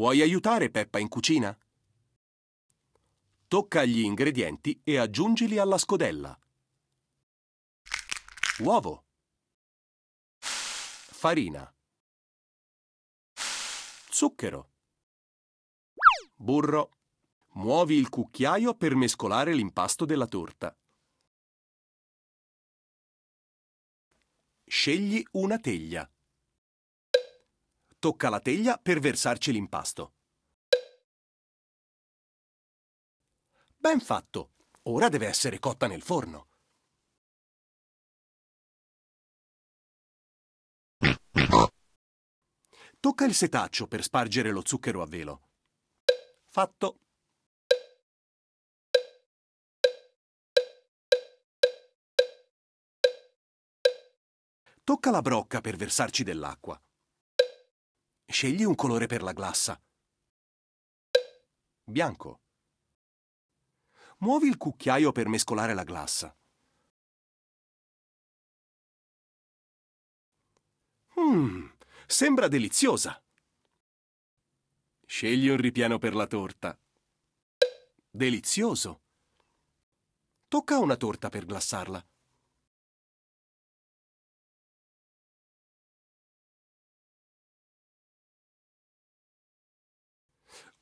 Puoi aiutare Peppa in cucina? Tocca gli ingredienti e aggiungili alla scodella. Uovo. Farina. Zucchero. Burro. Muovi il cucchiaio per mescolare l'impasto della torta. Scegli una teglia. Tocca la teglia per versarci l'impasto. Ben fatto! Ora deve essere cotta nel forno. Tocca il setaccio per spargere lo zucchero a velo. Fatto! Tocca la brocca per versarci dell'acqua. Scegli un colore per la glassa. Bianco. Muovi il cucchiaio per mescolare la glassa. Mmm, sembra deliziosa. Scegli un ripiano per la torta. Delizioso. Tocca una torta per glassarla.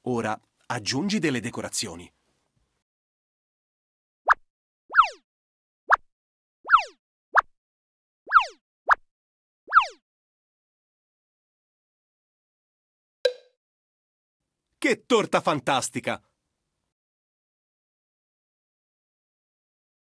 Ora aggiungi delle decorazioni. Che torta fantastica!